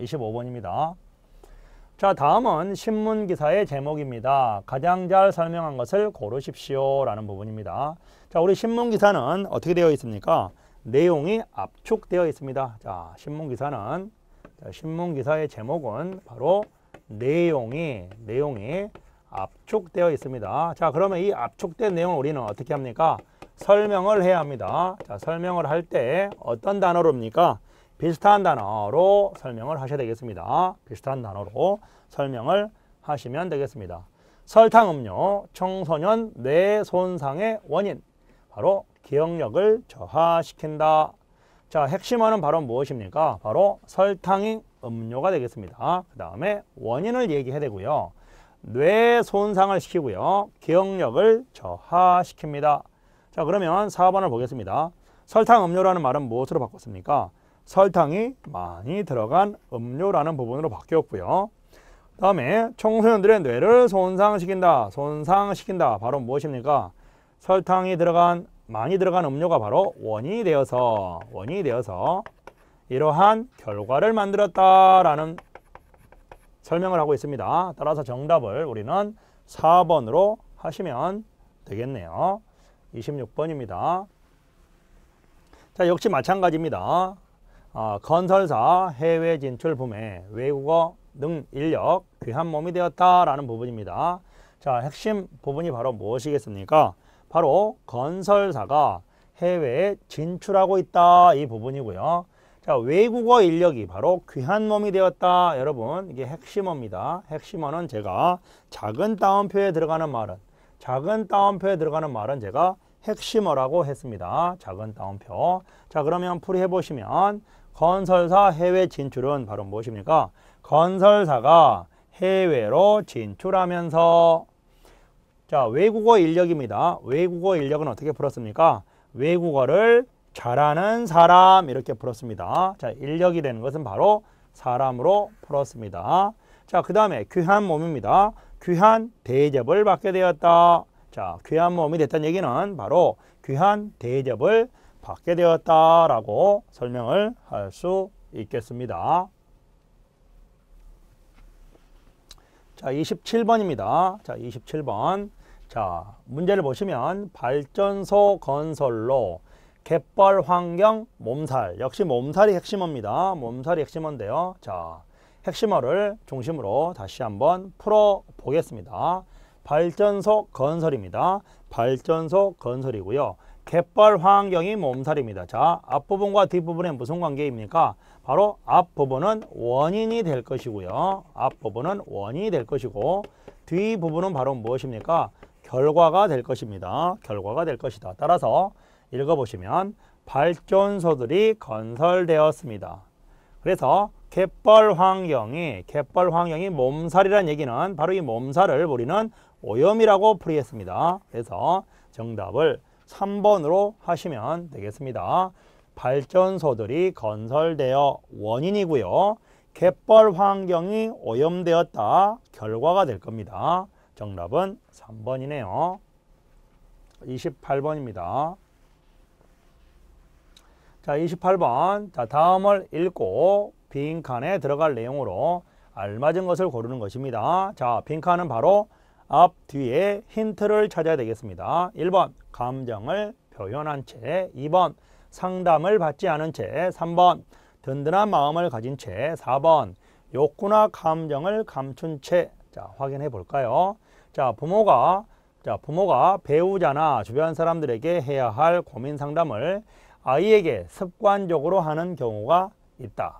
25번입니다. 자 다음은 신문기사의 제목입니다. 가장 잘 설명한 것을 고르십시오 라는 부분입니다. 자 우리 신문기사는 어떻게 되어 있습니까? 내용이 압축되어 있습니다. 자 신문기사는 신문기사의 제목은 바로 내용이 내용이 압축되어 있습니다. 자 그러면 이 압축된 내용을 우리는 어떻게 합니까? 설명을 해야 합니다. 자 설명을 할 때 어떤 단어로입니까? 비슷한 단어로 설명을 하셔야 되겠습니다. 비슷한 단어로 설명을 하시면 되겠습니다. 설탕 음료, 청소년 뇌 손상의 원인, 바로 기억력을 저하시킨다. 자, 핵심어는 바로 무엇입니까? 바로 설탕이 음료가 되겠습니다. 그 다음에 원인을 얘기해야 되고요. 뇌 손상을 시키고요. 기억력을 저하시킵니다. 자, 그러면 4번을 보겠습니다. 설탕 음료라는 말은 무엇으로 바꿨습니까? 설탕이 많이 들어간 음료라는 부분으로 바뀌었고요. 다음에 청소년들의 뇌를 손상시킨다, 손상시킨다. 바로 무엇입니까? 설탕이 들어간, 많이 들어간 음료가 바로 원인이 되어서, 원인이 되어서 이러한 결과를 만들었다라는 설명을 하고 있습니다. 따라서 정답을 우리는 4번으로 하시면 되겠네요. 26번입니다. 자, 역시 마찬가지입니다. 어, 건설사 해외 진출 붐에 외국어 능 인력 귀한 몸이 되었다라는 부분입니다. 자, 핵심 부분이 바로 무엇이겠습니까? 바로 건설사가 해외에 진출하고 있다 이 부분이고요. 자, 외국어 인력이 바로 귀한 몸이 되었다. 여러분, 이게 핵심어입니다. 핵심어는 제가 작은 따옴표에 들어가는 말은 작은 따옴표에 들어가는 말은 제가 핵심어라고 했습니다. 작은 따옴표. 자, 그러면 풀이해 보시면 건설사 해외 진출은 바로 무엇입니까? 건설사가 해외로 진출하면서 자 외국어 인력입니다. 외국어 인력은 어떻게 풀었습니까? 외국어를 잘하는 사람 이렇게 풀었습니다. 자 인력이 되는 것은 바로 사람으로 풀었습니다. 자그 다음에 귀한 몸입니다. 귀한 대접을 받게 되었다. 자 귀한 몸이 됐다는 얘기는 바로 귀한 대접을 받게 되었다라고 설명을 할 수 있겠습니다. 자, 27번입니다. 자, 27번. 자, 문제를 보시면 발전소 건설로 갯벌 환경 몸살. 역시 몸살이 핵심어입니다. 몸살이 핵심어인데요. 자, 핵심어를 중심으로 다시 한번 풀어 보겠습니다. 발전소 건설입니다. 발전소 건설이고요. 갯벌 환경이 몸살입니다. 자, 앞부분과 뒷부분에 무슨 관계입니까? 바로 앞부분은 원인이 될 것이고요. 앞부분은 원인이 될 것이고 뒷부분은 바로 무엇입니까? 결과가 될 것입니다. 결과가 될 것이다. 따라서 읽어보시면 발전소들이 건설되었습니다. 그래서 갯벌 환경이 갯벌 환경이 몸살이란 얘기는 바로 이 몸살을 우리는 오염이라고 풀이했습니다. 그래서 정답을 3번으로 하시면 되겠습니다. 발전소들이 건설되어 원인이고요. 갯벌 환경이 오염되었다 결과가 될 겁니다. 정답은 3번이네요. 28번입니다. 자, 28번. 자, 다음을 읽고 빈칸에 들어갈 내용으로 알맞은 것을 고르는 것입니다. 자, 빈칸은 바로 앞, 뒤에 힌트를 찾아야 되겠습니다. 1번 감정을 표현한 채 2번 상담을 받지 않은 채 3번 든든한 마음을 가진 채 4번 욕구나 감정을 감춘 채 자, 확인해 볼까요? 자, 부모가 자, 부모가 배우자나 주변 사람들에게 해야 할 고민 상담을 아이에게 습관적으로 하는 경우가 있다.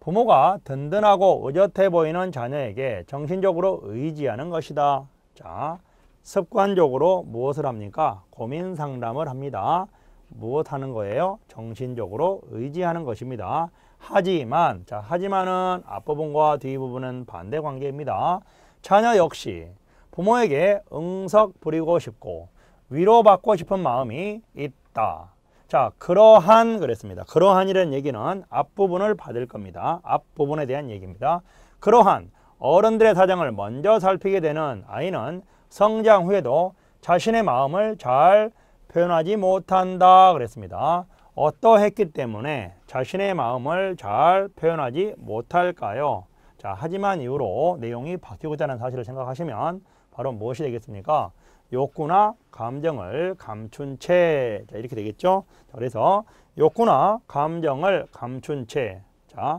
부모가 든든하고 의젓해 보이는 자녀에게 정신적으로 의지하는 것이다. 자, 습관적으로 무엇을 합니까? 고민 상담을 합니다. 무엇 하는 거예요? 정신적으로 의지하는 것입니다. 하지만, 자, 하지만은 앞부분과 뒤부분은 반대 관계입니다. 자녀 역시 부모에게 응석 부리고 싶고 위로받고 싶은 마음이 있다. 자, 그러한 그랬습니다. 그러한이라는 얘기는 앞부분을 받을 겁니다. 앞부분에 대한 얘기입니다. 그러한 어른들의 사정을 먼저 살피게 되는 아이는 성장 후에도 자신의 마음을 잘 표현하지 못한다 그랬습니다. 어떠했기 때문에 자신의 마음을 잘 표현하지 못할까요? 자, 하지만 이후로 내용이 바뀌고자 하는 사실을 생각하시면 바로 무엇이 되겠습니까? 욕구나 감정을 감춘 채 자, 이렇게 되겠죠? 자, 그래서 욕구나 감정을 감춘 채 자,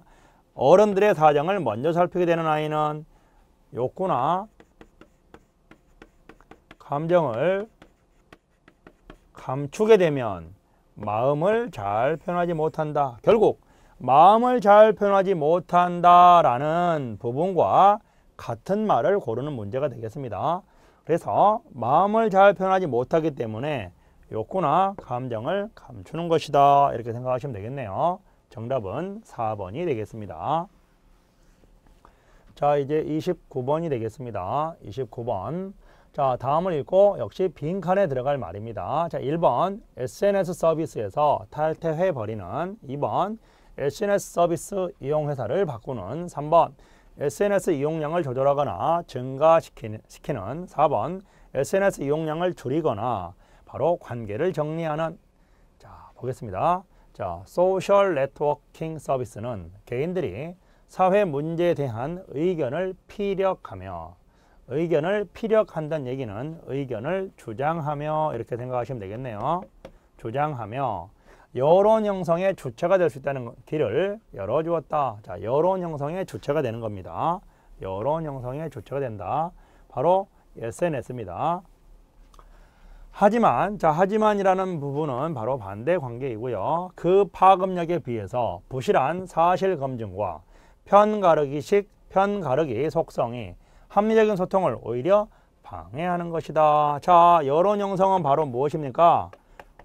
어른들의 사정을 먼저 살피게 되는 아이는 욕구나 감정을 감추게 되면 마음을 잘 표현하지 못한다. 결국 마음을 잘 표현하지 못한다라는 부분과 같은 말을 고르는 문제가 되겠습니다. 그래서 마음을 잘 표현하지 못하기 때문에 욕구나 감정을 감추는 것이다. 이렇게 생각하시면 되겠네요. 정답은 4번이 되겠습니다. 자, 이제 29번이 되겠습니다. 29번. 자, 다음을 읽고 역시 빈칸에 들어갈 말입니다. 자, 1번 SNS 서비스에서 탈퇴해 버리는 2번 SNS 서비스 이용 회사를 바꾸는 3번 SNS 이용량을 조절하거나 증가시키는 4번 SNS 이용량을 줄이거나 바로 관계를 정리하는 자, 보겠습니다. 자, 소셜 네트워킹 서비스는 개인들이 사회 문제에 대한 의견을 피력하며 의견을 피력한다는 얘기는 의견을 주장하며 이렇게 생각하시면 되겠네요. 주장하며 여론 형성의 주체가 될 수 있다는 길을 열어주었다. 자, 여론 형성의 주체가 되는 겁니다. 여론 형성의 주체가 된다. 바로 SNS입니다. 하지만, 자, 하지만이라는 부분은 바로 반대 관계이고요. 그 파급력에 비해서 부실한 사실 검증과 편가르기식 편가르기 속성이 합리적인 소통을 오히려 방해하는 것이다. 자, 여론 형성은 바로 무엇입니까?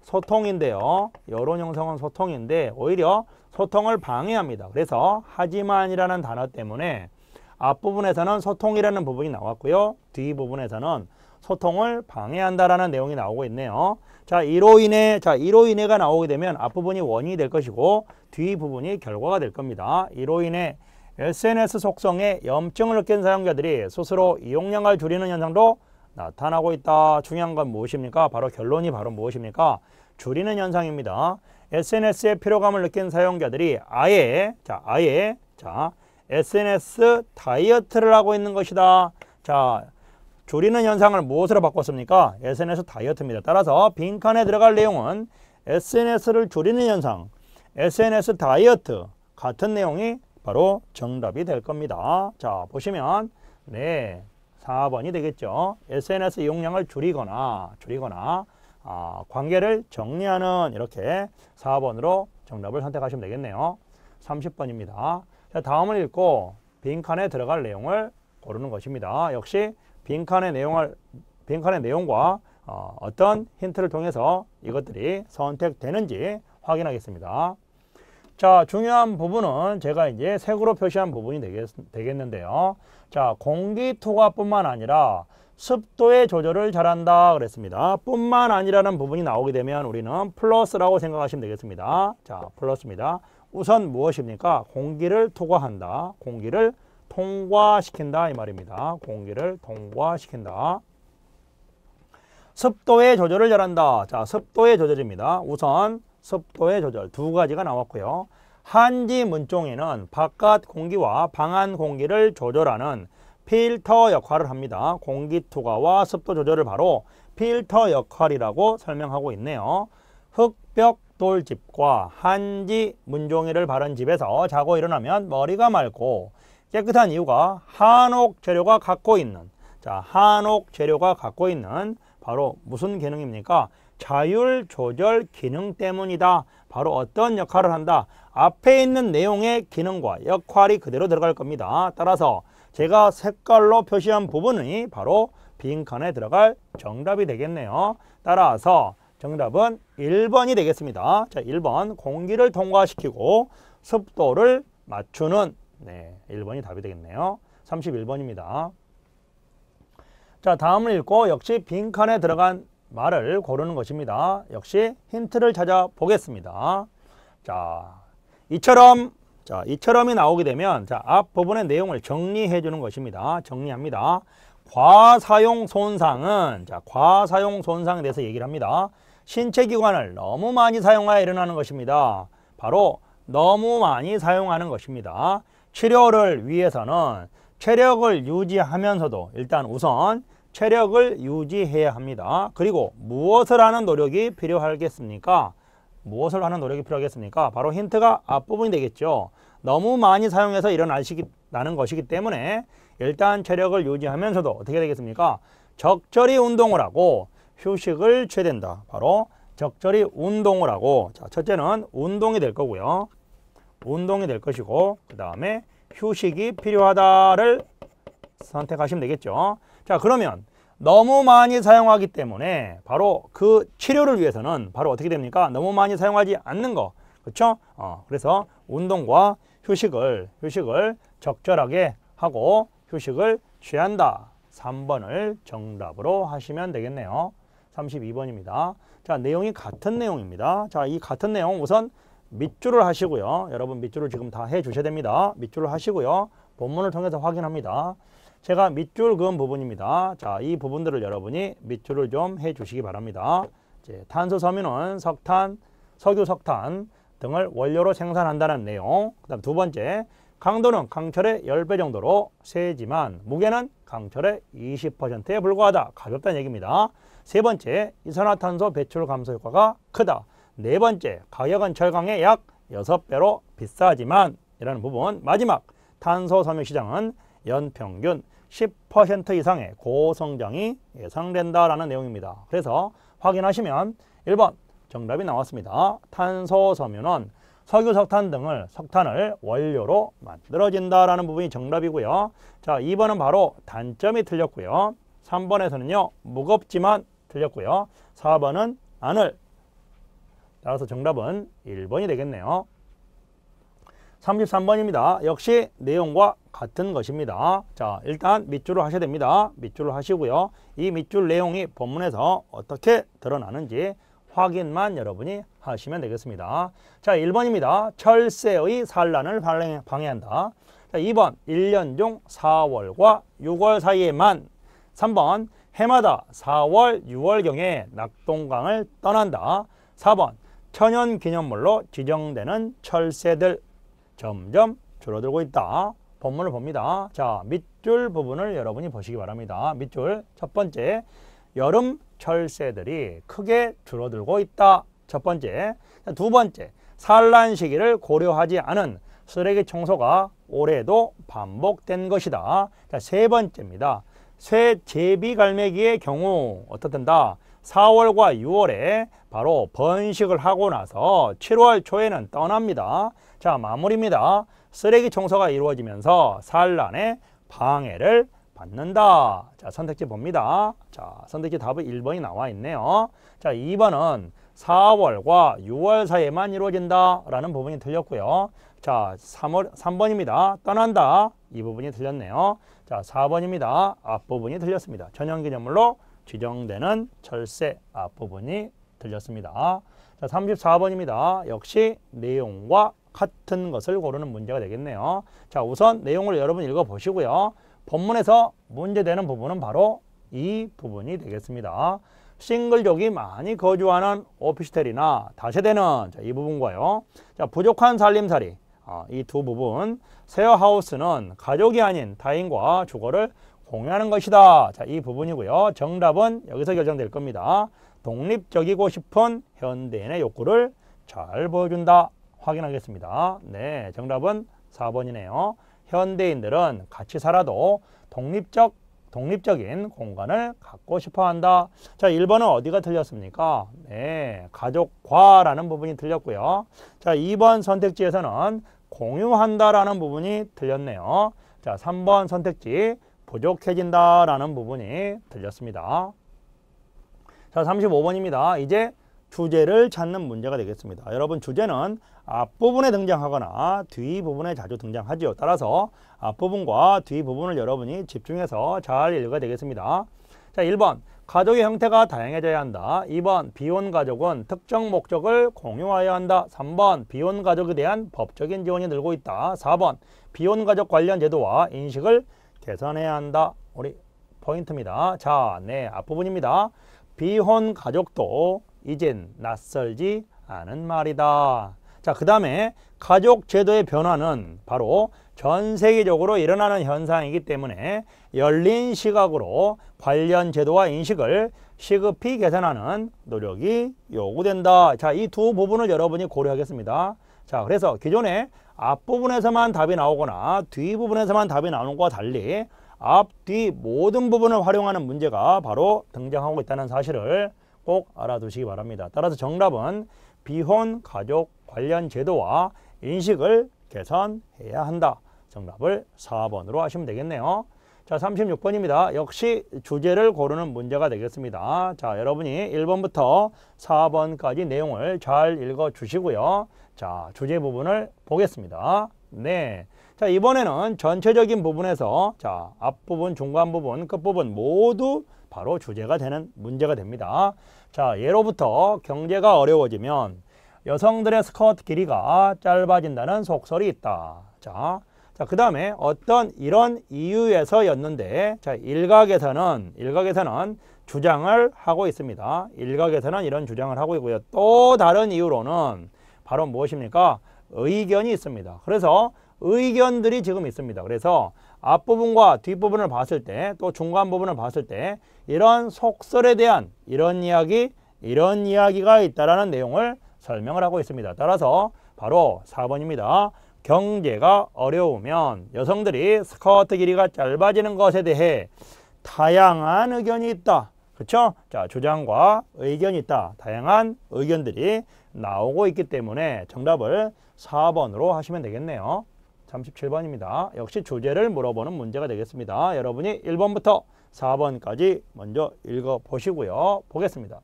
소통인데요. 여론 형성은 소통인데 오히려 소통을 방해합니다. 그래서 하지만이라는 단어 때문에 앞부분에서는 소통이라는 부분이 나왔고요. 뒤부분에서는 소통을 방해한다라는 내용이 나오고 있네요. 자, 이로 인해 자, 이로 인해가 나오게 되면 앞부분이 원인이 될 것이고 뒤부분이 결과가 될 겁니다. 이로 인해 SNS 속성에 염증을 느낀 사용자들이 스스로 이용량을 줄이는 현상도 나타나고 있다. 중요한 건 무엇입니까? 바로 결론이 바로 무엇입니까? 줄이는 현상입니다. SNS의 피로감을 느낀 사용자들이 아예 자 아예 자 SNS 다이어트를 하고 있는 것이다. 자 줄이는 현상을 무엇으로 바꿨습니까? SNS 다이어트입니다. 따라서 빈칸에 들어갈 내용은 SNS를 줄이는 현상, SNS 다이어트 같은 내용이 바로 정답이 될 겁니다. 자, 보시면 네, 4번이 되겠죠. SNS 이용량을 줄이거나 줄이거나 아, 관계를 정리하는 이렇게 4번으로 정답을 선택하시면 되겠네요. 30번입니다. 자, 다음을 읽고 빈칸에 들어갈 내용을 고르는 것입니다. 역시 빈칸의 내용을 빈칸의 내용과 어, 어떤 힌트를 통해서 이것들이 선택되는지 확인하겠습니다. 자, 중요한 부분은 제가 이제 색으로 표시한 부분이 되겠, 되겠는데요. 자, 공기 투과뿐만 아니라 습도의 조절을 잘한다 그랬습니다. 뿐만 아니라는 부분이 나오게 되면 우리는 플러스라고 생각하시면 되겠습니다. 자, 플러스입니다. 우선 무엇입니까? 공기를 투과한다. 공기를 통과시킨다 이 말입니다. 공기를 통과시킨다. 습도의 조절을 잘한다. 자, 습도의 조절입니다. 우선 습도의 조절 두 가지가 나왔고요. 한지 문종에는 바깥 공기와 방안 공기를 조절하는 필터 역할을 합니다. 공기 투과와 습도 조절을 바로 필터 역할이라고 설명하고 있네요. 흑벽 돌집과 한지 문종이를 바른 집에서 자고 일어나면 머리가 맑고 깨끗한 이유가 한옥 재료가 갖고 있는 자 한옥 재료가 갖고 있는 바로 무슨 기능입니까? 자율 조절 기능 때문이다. 바로 어떤 역할을 한다? 앞에 있는 내용의 기능과 역할이 그대로 들어갈 겁니다. 따라서 제가 색깔로 표시한 부분이 바로 빈칸에 들어갈 정답이 되겠네요. 따라서 정답은 1번이 되겠습니다. 자, 1번 공기를 통과시키고 습도를 맞추는 네, 1번이 답이 되겠네요. 31번입니다. 자, 다음을 읽고 역시 빈칸에 들어간 말을 고르는 것입니다. 역시 힌트를 찾아보겠습니다. 자, 이처럼 자, 이처럼이 나오게 되면 자, 앞부분의 내용을 정리해 주는 것입니다. 정리합니다. 과사용 손상은 자, 과사용 손상에 대해서 얘기를 합니다. 신체 기관을 너무 많이 사용하여 일어나는 것입니다. 바로 너무 많이 사용하는 것입니다. 치료를 위해서는 체력을 유지하면서도 일단 우선 체력을 유지해야 합니다. 그리고 무엇을 하는 노력이 필요하겠습니까? 무엇을 하는 노력이 필요하겠습니까? 바로 힌트가 앞부분이 되겠죠. 너무 많이 사용해서 일어나는 것이기 때문에 일단 체력을 유지하면서도 어떻게 되겠습니까? 적절히 운동을 하고 휴식을 취해야 된다. 바로 적절히 운동을 하고 자, 첫째는 운동이 될 거고요. 운동이 될 것이고 그 다음에 휴식이 필요하다를 선택하시면 되겠죠. 자 그러면 너무 많이 사용하기 때문에 바로 그 치료를 위해서는 바로 어떻게 됩니까? 너무 많이 사용하지 않는 거 그렇죠? 어, 그래서 운동과 휴식을 휴식을 적절하게 하고 휴식을 취한다. 3번을 정답으로 하시면 되겠네요. 32번입니다. 자, 내용이 같은 내용입니다. 자, 이 같은 내용 우선 밑줄을 하시고요. 여러분 밑줄을 지금 다 해 주셔야 됩니다. 밑줄을 하시고요. 본문을 통해서 확인합니다. 제가 밑줄 그은 부분입니다. 자, 이 부분들을 여러분이 밑줄을 좀 해주시기 바랍니다. 이제 탄소 섬유는 석탄, 석유, 석탄 등을 원료로 생산한다는 내용. 그다음 두 번째, 강도는 강철의 10배 정도로 세지만 무게는 강철의 20%에 불과하다. 가볍다는 얘기입니다. 세 번째, 이산화탄소 배출 감소 효과가 크다. 네 번째, 가격은 철강의 약 6배로 비싸지만 이라는 부분. 마지막, 탄소 섬유 시장은 연평균 10% 이상의 고성장이 예상된다라는 내용입니다. 그래서 확인하시면 1번 정답이 나왔습니다. 탄소 섬유는 석유, 석탄 등을 석탄을 원료로 만들어진다라는 부분이 정답이고요. 자, 2번은 바로 단점이 틀렸고요. 3번에서는요. 무겁지만 틀렸고요. 4번은 안을. 따라서 정답은 1번이 되겠네요. 33번입니다. 역시 내용과 같은 것입니다. 자, 일단 밑줄을 하셔야 됩니다. 밑줄을 하시고요. 이 밑줄 내용이 본문에서 어떻게 드러나는지 확인만 여러분이 하시면 되겠습니다. 자, 1번입니다. 철새의 산란을 방해한다. 자, 2번 1년 중 4월과 6월 사이에만 3번 해마다 4월, 6월경에 낙동강을 떠난다. 4번 천연기념물로 지정되는 철새들 점점 줄어들고 있다. 본문을 봅니다. 자, 밑줄 부분을 여러분이 보시기 바랍니다. 밑줄 첫 번째, 여름 철새들이 크게 줄어들고 있다. 첫 번째, 두 번째, 산란 시기를 고려하지 않은 쓰레기 청소가 올해도 반복된 것이다. 자, 세 번째입니다. 쇠 제비 갈매기의 경우 어떻든다. 4월과 6월에 바로 번식을 하고 나서 7월 초에는 떠납니다. 자, 마무리입니다. 쓰레기 청소가 이루어지면서 산란의 방해를 받는다. 자, 선택지 봅니다. 자, 선택지 답은 1번이 나와 있네요. 자, 2번은 4월과 6월 사이에만 이루어진다라는 부분이 틀렸고요. 자, 3월 3번입니다. 떠난다. 이 부분이 틀렸네요. 자, 4번입니다. 앞부분이 틀렸습니다. 전형 기념물로 지정되는 철새 앞부분이 들렸습니다 자, 34번입니다. 역시 내용과 같은 것을 고르는 문제가 되겠네요. 자, 우선 내용을 여러분 읽어보시고요. 본문에서 문제되는 부분은 바로 이 부분이 되겠습니다. 싱글족이 많이 거주하는 오피스텔이나 다세대는 자, 이 부분과요. 자, 부족한 살림살이 아, 이두 부분 세어하우스는 가족이 아닌 타인과 주거를 공유하는 것이다. 자, 이 부분이고요. 정답은 여기서 결정될 겁니다. 독립적이고 싶은 현대인의 욕구를 잘 보여준다. 확인하겠습니다. 네, 정답은 4번이네요. 현대인들은 같이 살아도 독립적, 독립적인 공간을 갖고 싶어 한다. 자, 1번은 어디가 틀렸습니까? 네, 가족과라는 부분이 틀렸고요. 자, 2번 선택지에서는 공유한다라는 부분이 틀렸네요. 자, 3번 선택지 부족해진다라는 부분이 틀렸습니다 자, 35번입니다. 이제 주제를 찾는 문제가 되겠습니다. 여러분 주제는 앞부분에 등장하거나 뒤부분에 자주 등장하지요. 따라서 앞부분과 뒤부분을 여러분이 집중해서 잘 읽어야 되겠습니다. 자, 1번 가족의 형태가 다양해져야 한다. 2번 비혼 가족은 특정 목적을 공유하여야 한다. 3번 비혼 가족에 대한 법적인 지원이 늘고 있다. 4번 비혼 가족 관련 제도와 인식을 개선해야 한다. 우리 포인트입니다. 자, 네, 앞부분입니다. 비혼 가족도 이젠 낯설지 않은 말이다. 자, 그 다음에 가족 제도의 변화는 바로 전 세계적으로 일어나는 현상이기 때문에 열린 시각으로 관련 제도와 인식을 시급히 개선하는 노력이 요구된다. 자, 이 두 부분을 여러분이 고려하겠습니다. 자, 그래서 기존에 앞부분에서만 답이 나오거나 뒤부분에서만 답이 나오는 것과 달리 앞, 뒤 모든 부분을 활용하는 문제가 바로 등장하고 있다는 사실을 꼭 알아두시기 바랍니다. 따라서 정답은 비혼 가족 관련 제도와 인식을 개선해야 한다. 정답을 4번으로 하시면 되겠네요. 자, 36번입니다. 역시 주제를 고르는 문제가 되겠습니다. 자, 여러분이 1번부터 4번까지 내용을 잘 읽어 주시고요. 자, 주제 부분을 보겠습니다. 네. 자, 이번에는 전체적인 부분에서 자, 앞부분, 중간 부분, 끝부분 모두 바로 주제가 되는 문제가 됩니다. 자, 예로부터 경제가 어려워지면 여성들의 스커트 길이가 짧아진다는 속설이 있다. 자, 자, 그 다음에 어떤 이런 이유에서였는데, 자, 일각에서는, 일각에서는 주장을 하고 있습니다. 일각에서는 이런 주장을 하고 있고요. 또 다른 이유로는 바로 무엇입니까? 의견이 있습니다. 그래서 의견들이 지금 있습니다. 그래서 앞부분과 뒷부분을 봤을 때 또 중간 부분을 봤을 때 이런 속설에 대한 이런 이야기, 이런 이야기가 있다라는 내용을 설명을 하고 있습니다. 따라서 바로 4번입니다. 경제가 어려우면 여성들이 스커트 길이가 짧아지는 것에 대해 다양한 의견이 있다. 그렇죠? 자, 주장과 의견이 있다. 다양한 의견들이 나오고 있기 때문에 정답을 4번으로 하시면 되겠네요. 37번입니다. 역시 주제를 물어보는 문제가 되겠습니다. 여러분이 1번부터 4번까지 먼저 읽어보시고요. 보겠습니다.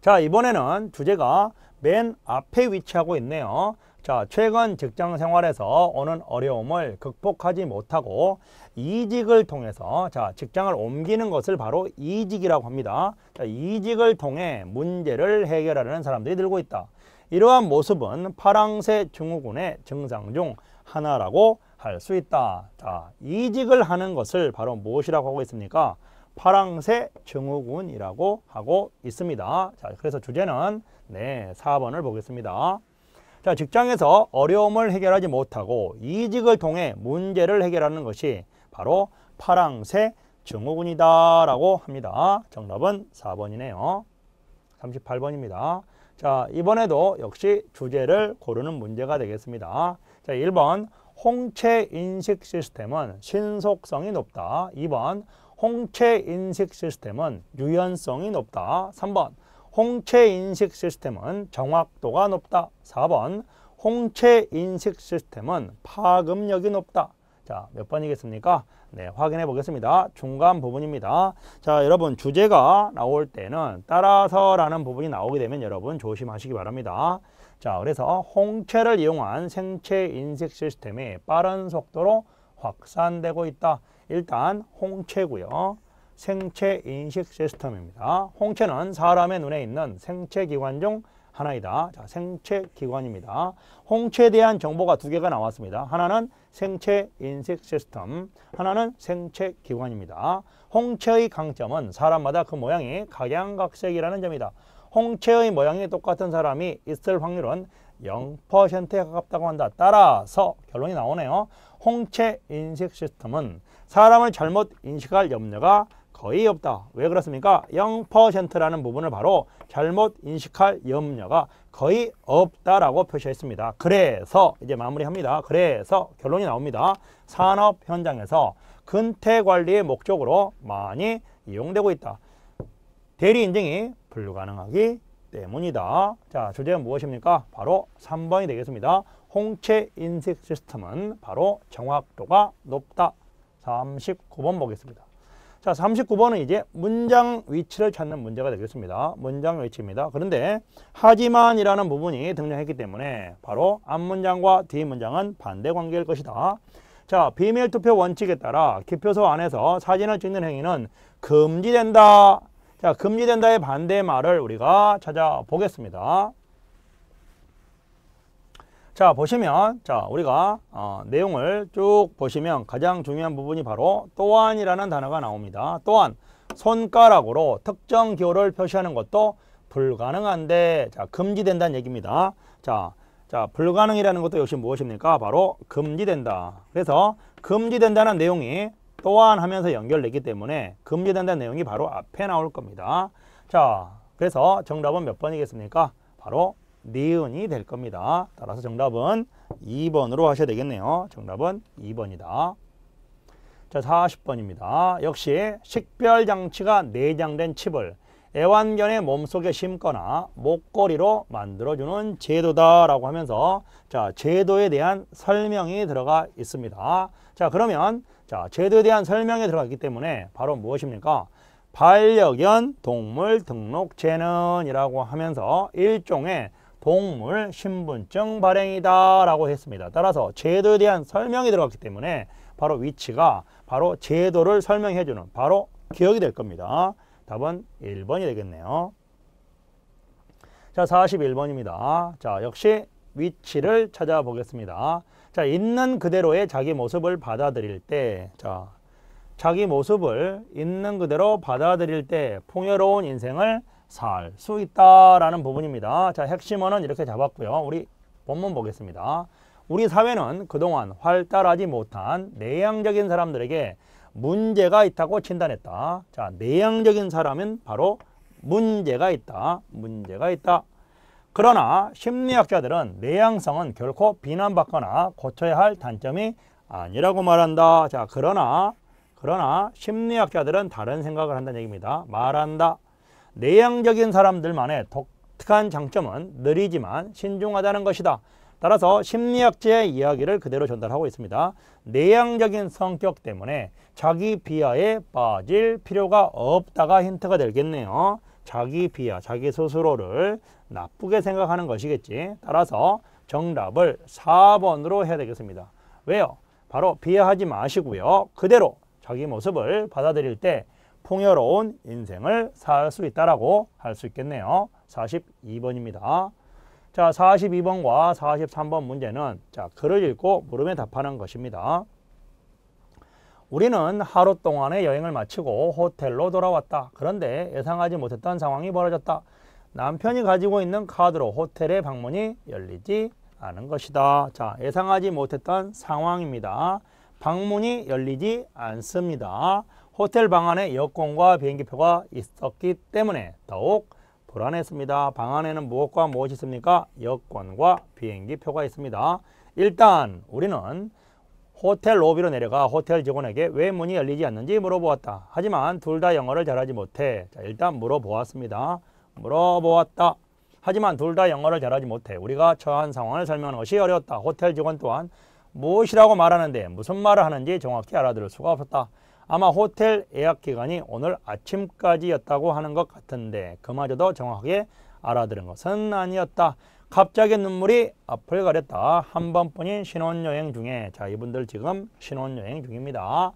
자 이번에는 주제가 맨 앞에 위치하고 있네요. 자 최근 직장 생활에서 오는 어려움을 극복하지 못하고 이직을 통해서 자 직장을 옮기는 것을 바로 이직이라고 합니다. 자, 이직을 통해 문제를 해결하려는 사람들이 늘고 있다. 이러한 모습은 파랑새 증후군의 증상 중 하나라고 할 수 있다. 자 이직을 하는 것을 바로 무엇이라고 하고 있습니까? 파랑새 증후군이라고 하고 있습니다. 자, 그래서 주제는 네, 4번을 보겠습니다. 자, 직장에서 어려움을 해결하지 못하고 이직을 통해 문제를 해결하는 것이 바로 파랑새 증후군이다라고 합니다. 정답은 4번이네요. 38번입니다. 자, 이번에도 역시 주제를 고르는 문제가 되겠습니다. 자, 1번 홍채 인식 시스템은 신속성이 높다. 2번 홍채 인식 시스템은 유연성이 높다. 3번 홍채 인식 시스템은 정확도가 높다. 4번 홍채 인식 시스템은 파급력이 높다. 자, 몇 번이겠습니까? 네, 확인해 보겠습니다. 중간 부분입니다. 자, 여러분 주제가 나올 때는 따라서라는 부분이 나오게 되면 여러분 조심하시기 바랍니다. 자, 그래서 홍채를 이용한 생체 인식 시스템이 빠른 속도로 확산되고 있다. 일단 홍채고요. 생체 인식 시스템입니다. 홍채는 사람의 눈에 있는 생체 기관 중 하나이다. 자, 생체 기관입니다. 홍채에 대한 정보가 두 개가 나왔습니다. 하나는 생체 인식 시스템, 하나는 생체 기관입니다. 홍채의 강점은 사람마다 그 모양이 각양각색이라는 점이다. 홍채의 모양이 똑같은 사람이 있을 확률은 0%에 가깝다고 한다. 따라서 결론이 나오네요. 홍채 인식 시스템은 사람을 잘못 인식할 염려가 거의 없다. 왜 그렇습니까? 0%라는 부분을 바로 잘못 인식할 염려가 거의 없다라고 표시했습니다. 그래서 이제 마무리합니다. 그래서 결론이 나옵니다. 산업 현장에서 근태 관리의 목적으로 많이 이용되고 있다. 대리 인증이 불가능하기 때문이다. 자, 주제는 무엇입니까? 바로 3번이 되겠습니다. 홍채 인식 시스템은 바로 정확도가 높다. 39번 보겠습니다. 자, 39번은 이제 문장 위치를 찾는 문제가 되겠습니다. 문장 위치입니다. 그런데 하지만이라는 부분이 등장했기 때문에 바로 앞문장과 뒷문장은 반대 관계일 것이다. 자, 비밀투표 원칙에 따라 기표소 안에서 사진을 찍는 행위는 금지된다. 자, 금지된다의 반대 말을 우리가 찾아보겠습니다. 자 보시면 자 우리가 어, 내용을 쭉 보시면 가장 중요한 부분이 바로 또한이라는 단어가 나옵니다. 또한 손가락으로 특정 기호를 표시하는 것도 불가능한데 자 금지된다는 얘기입니다. 자, 자 불가능이라는 것도 역시 무엇입니까? 바로 금지된다. 그래서 금지된다는 내용이 또한 하면서 연결되기 때문에 금지된다는 내용이 바로 앞에 나올 겁니다. 자 그래서 정답은 몇 번이겠습니까? 바로 니은이 될 겁니다. 따라서 정답은 2번으로 하셔야 되겠네요. 정답은 2번이다. 자, 40번입니다. 역시 식별 장치가 내장된 칩을 애완견의 몸속에 심거나 목걸이로 만들어주는 제도다라고 하면서 자 제도에 대한 설명이 들어가 있습니다. 자 그러면 자 제도에 대한 설명이 들어갔기 때문에 바로 무엇입니까? 반려견 동물 등록제는이라고 하면서 일종의 동물 신분증 발행이다 라고 했습니다. 따라서 제도에 대한 설명이 들어갔기 때문에 바로 위치가 바로 제도를 설명해주는 바로 기억이 될 겁니다. 답은 1번이 되겠네요. 자, 41번입니다. 자, 역시 위치를 찾아보겠습니다. 자, 있는 그대로의 자기 모습을 받아들일 때, 자, 자기 모습을 있는 그대로 받아들일 때 풍요로운 인생을 살수 있다라는 부분입니다. 자, 핵심어는 이렇게 잡았고요. 우리 본문 보겠습니다. 우리 사회는 그동안 활달하지 못한 내향적인 사람들에게 문제가 있다고 진단했다. 자, 내향적인 사람은 바로 문제가 있다. 문제가 있다. 그러나 심리학자들은 내향성은 결코 비난받거나 고쳐야 할 단점이 아니라고 말한다. 자, 그러나 그러나 심리학자들은 다른 생각을 한다는 얘기입니다. 말한다. 내향적인 사람들만의 독특한 장점은 느리지만 신중하다는 것이다. 따라서 심리학자의 이야기를 그대로 전달하고 있습니다. 내향적인 성격 때문에 자기 비하에 빠질 필요가 없다가 힌트가 되겠네요. 자기 비하, 자기 스스로를 나쁘게 생각하는 것이겠지. 따라서 정답을 4번으로 해야 되겠습니다. 왜요? 바로 비하하지 마시고요. 그대로 자기 모습을 받아들일 때 풍요로운 인생을 살 수 있다라고 할 수 있겠네요. 42번입니다. 자, 42번과 43번 문제는 자, 글을 읽고 물음에 답하는 것입니다. 우리는 하루 동안의 여행을 마치고 호텔로 돌아왔다. 그런데 예상하지 못했던 상황이 벌어졌다. 남편이 가지고 있는 카드로 호텔에 방문이 열리지 않은 것이다. 자, 예상하지 못했던 상황입니다. 방문이 열리지 않습니다. 호텔 방 안에 여권과 비행기표가 있었기 때문에 더욱 불안했습니다. 방 안에는 무엇과 무엇이 있습니까? 여권과 비행기표가 있습니다. 일단 우리는 호텔 로비로 내려가 호텔 직원에게 왜 문이 열리지 않는지 물어보았다. 하지만 둘 다 영어를 잘하지 못해. 자, 일단 물어보았습니다. 물어보았다. 하지만 둘 다 영어를 잘하지 못해. 우리가 처한 상황을 설명하는 것이 어려웠다. 호텔 직원 또한 무엇이라고 말하는데 무슨 말을 하는지 정확히 알아들을 수가 없었다. 아마 호텔 예약 기간이 오늘 아침까지였다고 하는 것 같은데 그마저도 정확하게 알아들은 것은 아니었다. 갑자기 눈물이 앞을 가렸다. 한 번뿐인 신혼여행 중에 자 이분들 지금 신혼여행 중입니다.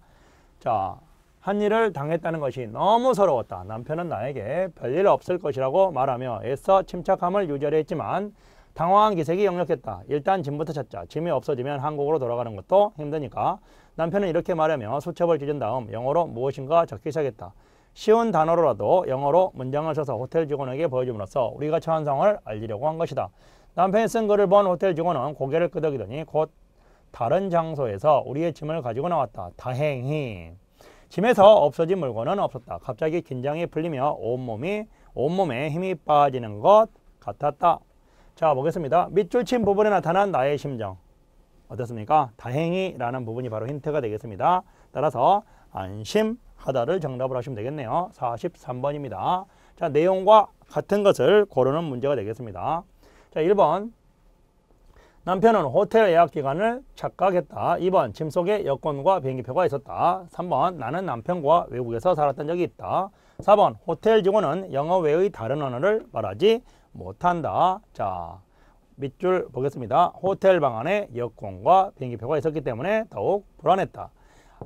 자, 한 일을 당했다는 것이 너무 서러웠다. 남편은 나에게 별일 없을 것이라고 말하며 애써 침착함을 유지하려 했지만 당황한 기색이 역력했다. 일단 짐부터 찾자. 짐이 없어지면 한국으로 돌아가는 것도 힘드니까 남편은 이렇게 말하며 수첩을 뒤진 다음 영어로 무엇인가 적기 시작했다. 쉬운 단어로라도 영어로 문장을 써서 호텔 직원에게 보여줌으로써 우리가 처한 상황을 알리려고 한 것이다. 남편이 쓴 글을 본 호텔 직원은 고개를 끄덕이더니 곧 다른 장소에서 우리의 짐을 가지고 나왔다. 다행히. 짐에서 없어진 물건은 없었다. 갑자기 긴장이 풀리며 온몸이 온몸에 힘이 빠지는 것 같았다. 자 보겠습니다. 밑줄 친 부분에 나타난 나의 심정. 어떻습니까? 다행이 라는 부분이 바로 힌트가 되겠습니다. 따라서 안심하다를 정답을 하시면 되겠네요. 43번입니다. 자, 내용과 같은 것을 고르는 문제가 되겠습니다. 자, 1번 남편은 호텔 예약 기간을 착각했다. 2번 짐 속에 여권과 비행기표가 있었다. 3번 나는 남편과 외국에서 살았던 적이 있다. 4번 호텔 직원은 영어 외의 다른 언어를 말하지 못한다. 자, 밑줄 보겠습니다. 호텔 방 안에 여권과 비행기표가 있었기 때문에 더욱 불안했다.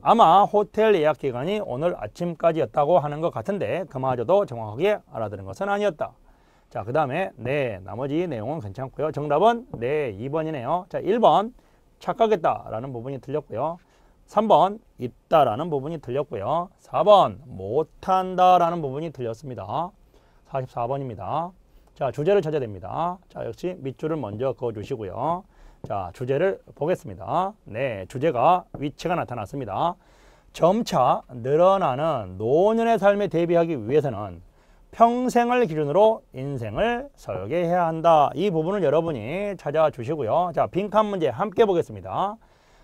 아마 호텔 예약 기간이 오늘 아침까지였다고 하는 것 같은데 그마저도 정확하게 알아들은 것은 아니었다. 자, 그 다음에 네, 나머지 내용은 괜찮고요. 정답은 네, 2번이네요. 자, 1번 착각했다라는 부분이 틀렸고요. 3번 있다라는 부분이 틀렸고요. 4번 못한다라는 부분이 틀렸습니다. 44번입니다. 자, 주제를 찾아야 됩니다. 자, 역시 밑줄을 먼저 그어주시고요. 자, 주제를 보겠습니다. 네, 주제가 위치가 나타났습니다. 점차 늘어나는 노년의 삶에 대비하기 위해서는 평생을 기준으로 인생을 설계해야 한다. 이 부분을 여러분이 찾아주시고요. 자, 빈칸 문제 함께 보겠습니다.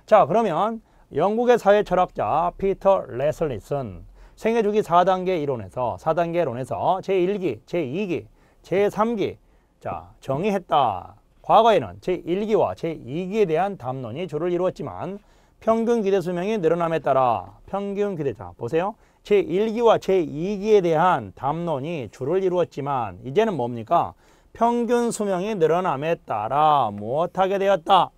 자, 그러면 영국의 사회 철학자 피터 레슬리슨 생애 주기 4단계 이론에서 4단계 이론에서 제1기, 제2기, 제3기 자 정의했다. 과거에는 제1기와 제2기에 대한 담론이 주를 이루었지만 평균 기대 수명이 늘어남에 따라 평균 기대 자 보세요. 제1기와 제2기에 대한 담론이 주를 이루었지만 이제는 뭡니까? 평균 수명이 늘어남에 따라 못하게 되었다?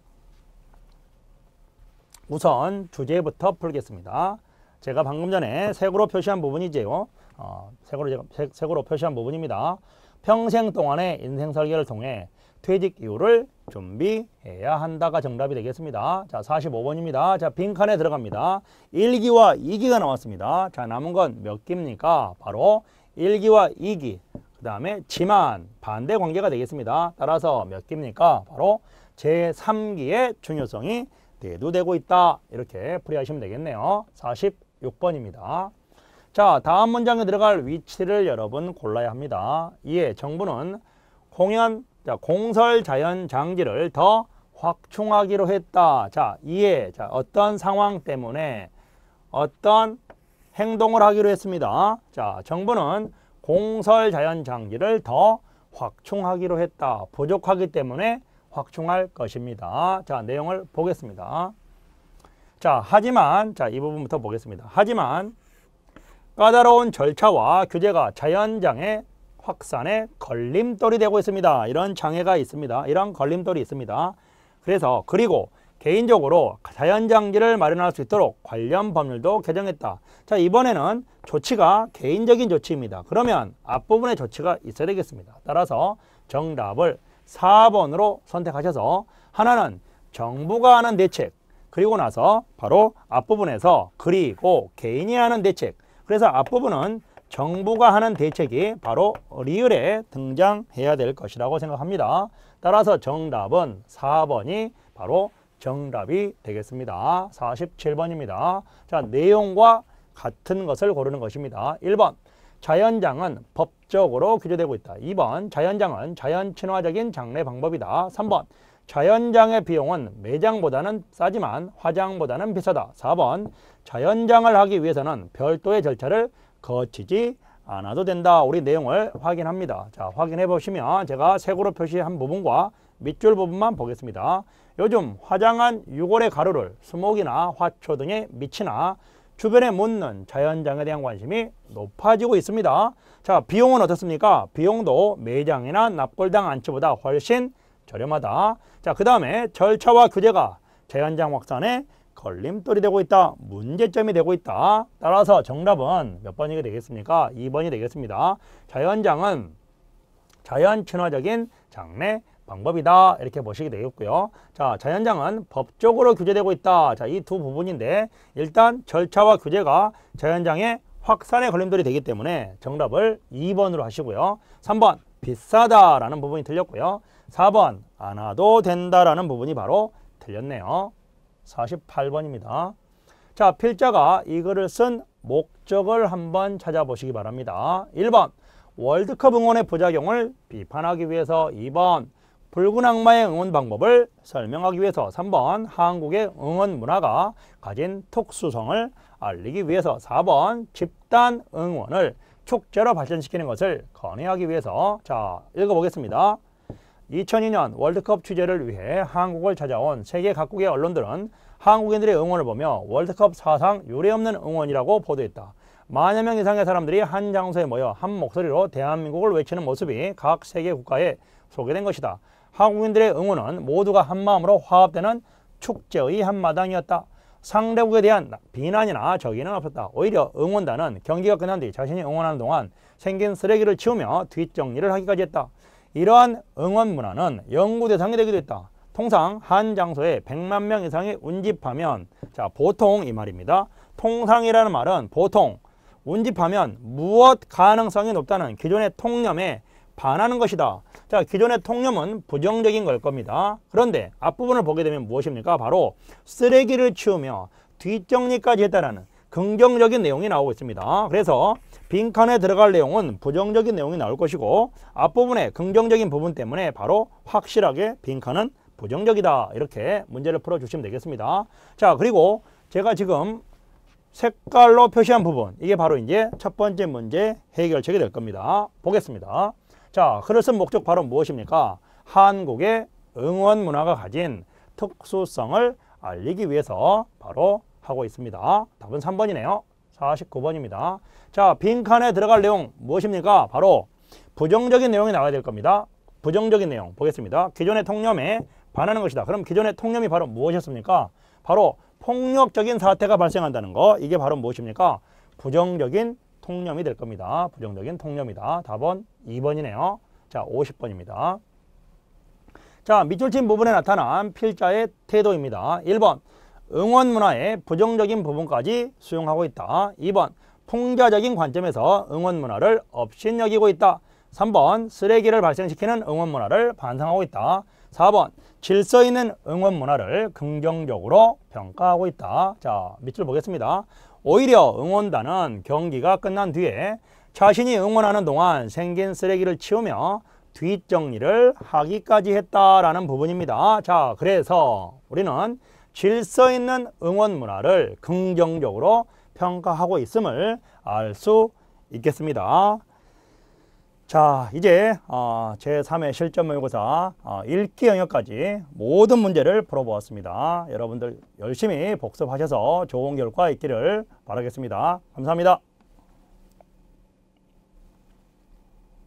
우선 주제부터 풀겠습니다. 제가 방금 전에 색으로 표시한 부분이지요. 어, 색으로, 제가, 색, 색으로 표시한 부분입니다. 평생 동안의 인생 설계를 통해 퇴직 이유를 준비해야 한다가 정답이 되겠습니다. 자, 45번입니다. 자, 빈칸에 들어갑니다. 1기와 2기가 나왔습니다. 자, 남은 건 몇 기입니까? 바로 1기와 2기, 그 다음에 지만 반대 관계가 되겠습니다. 따라서 몇 기입니까? 바로 제3기의 중요성이 대두되고 있다. 이렇게 풀이하시면 되겠네요. 46번입니다. 자, 다음 문장에 들어갈 위치를 여러분 골라야 합니다. 이에 정부는 공연, 자, 공설 자연 장지를 더 확충하기로 했다. 자, 이에 자, 어떤 상황 때문에 어떤 행동을 하기로 했습니다. 자, 정부는 공설 자연 장지를 더 확충하기로 했다. 부족하기 때문에 확충할 것입니다. 자, 내용을 보겠습니다. 자, 하지만 자, 이 부분부터 보겠습니다. 하지만 까다로운 절차와 규제가 자연장애 확산에 걸림돌이 되고 있습니다. 이런 장애가 있습니다. 이런 걸림돌이 있습니다. 그래서 그리고 개인적으로 자연장기를 마련할 수 있도록 관련 법률도 개정했다. 자 이번에는 조치가 개인적인 조치입니다. 그러면 앞부분에 조치가 있어야 되겠습니다. 따라서 정답을 4번으로 선택하셔서 하나는 정부가 하는 대책 그리고 나서 바로 앞부분에서 그리고 개인이 하는 대책 그래서 앞부분은 정부가 하는 대책이 바로 리을에 등장해야 될 것이라고 생각합니다. 따라서 정답은 4번이 바로 정답이 되겠습니다. 47번입니다. 자, 내용과 같은 것을 고르는 것입니다. 1번 자연장은 법적으로 규제되고 있다. 2번 자연장은 자연친화적인 장래 방법이다. 3번 자연장의 비용은 매장보다는 싸지만 화장보다는 비싸다. 4번 자연장을 하기 위해서는 별도의 절차를 거치지 않아도 된다. 우리 내용을 확인합니다. 자, 확인해 보시면 제가 색으로 표시한 부분과 밑줄 부분만 보겠습니다. 요즘 화장한 유골의 가루를 수목이나 화초 등의 밑이나 주변에 묻는 자연장에 대한 관심이 높아지고 있습니다. 자, 비용은 어떻습니까? 비용도 매장이나 납골당 안치보다 훨씬 저렴하다. 자, 그 다음에 절차와 규제가 자연장 확산에 걸림돌이 되고 있다. 문제점이 되고 있다. 따라서 정답은 몇 번이 되겠습니까? 2번이 되겠습니다. 자연장은 자연친화적인 장래 방법이다 이렇게 보시게 되겠고요. 자, 자연장은 법적으로 규제되고 있다. 자, 이 두 부분인데 일단 절차와 규제가 자연장의 확산의 걸림돌이 되기 때문에 정답을 2번으로 하시고요. 3번 비싸다라는 부분이 틀렸고요. 4번 안 와도 된다라는 부분이 바로 틀렸네요. 48번입니다. 자, 필자가 이 글을 쓴 목적을 한번 찾아보시기 바랍니다. 1번 월드컵 응원의 부작용을 비판하기 위해서 2번 붉은 악마의 응원 방법을 설명하기 위해서 3번 한국의 응원 문화가 가진 특수성을 알리기 위해서 4번 집단 응원을 축제로 발전시키는 것을 건의하기 위해서 자 읽어보겠습니다. 2002년 월드컵 취재를 위해 한국을 찾아온 세계 각국의 언론들은 한국인들의 응원을 보며 월드컵 사상 유례없는 응원이라고 보도했다. 만여 명 이상의 사람들이 한 장소에 모여 한 목소리로 대한민국을 외치는 모습이 각 세계 국가에 소개된 것이다. 한국인들의 응원은 모두가 한마음으로 화합되는 축제의 한마당이었다. 상대국에 대한 비난이나 저기는 없었다. 오히려 응원단은 경기가 끝난 뒤 자신이 응원하는 동안 생긴 쓰레기를 치우며 뒷정리를 하기까지 했다. 이러한 응원 문화는 연구 대상이 되기도 했다. 통상 한 장소에 100만 명 이상이 운집하면 자 보통 이 말입니다. 통상이라는 말은 보통 운집하면 무엇 가능성이 높다는 기존의 통념에 반하는 것이다. 자, 기존의 통념은 부정적인 걸 겁니다. 그런데 앞부분을 보게 되면 무엇입니까? 바로 쓰레기를 치우며 뒷정리까지 했다라 긍정적인 내용이 나오고 있습니다. 그래서 빈칸에 들어갈 내용은 부정적인 내용이 나올 것이고 앞부분에 긍정적인 부분 때문에 바로 확실하게 빈칸은 부정적이다 이렇게 문제를 풀어주시면 되겠습니다. 자 그리고 제가 지금 색깔로 표시한 부분 이게 바로 이제 첫 번째 문제 해결책이 될 겁니다. 보겠습니다. 자 그릇은 목적 바로 무엇입니까? 한국의 응원 문화가 가진 특수성을 알리기 위해서 바로 하고 있습니다. 답은 3번이네요. 49번입니다. 자, 빈칸에 들어갈 내용 무엇입니까? 바로 부정적인 내용이 나와야 될 겁니다. 부정적인 내용 보겠습니다. 기존의 통념에 반하는 것이다. 그럼 기존의 통념이 바로 무엇이었습니까? 바로 폭력적인 사태가 발생한다는 거. 이게 바로 무엇입니까? 부정적인 통념이 될 겁니다. 부정적인 통념이다. 답은 2번이네요. 자, 50번입니다. 자, 밑줄 친 부분에 나타난 필자의 태도입니다. 1번, 응원 문화의 부정적인 부분까지 수용하고 있다. 2번 풍자적인 관점에서 응원 문화를 업신여기고 있다. 3번 쓰레기를 발생시키는 응원 문화를 반성하고 있다. 4번 질서 있는 응원 문화를 긍정적으로 평가하고 있다. 자, 밑줄 보겠습니다. 오히려 응원단은 경기가 끝난 뒤에 자신이 응원하는 동안 생긴 쓰레기를 치우며 뒷정리를 하기까지 했다라는 부분입니다. 자, 그래서 우리는 질서 있는 응원 문화를 긍정적으로 평가하고 있음을 알 수 있겠습니다. 자 이제 어, 제3회 실전모의고사 어, 읽기 영역까지 모든 문제를 풀어보았습니다. 여러분들 열심히 복습하셔서 좋은 결과 있기를 바라겠습니다. 감사합니다.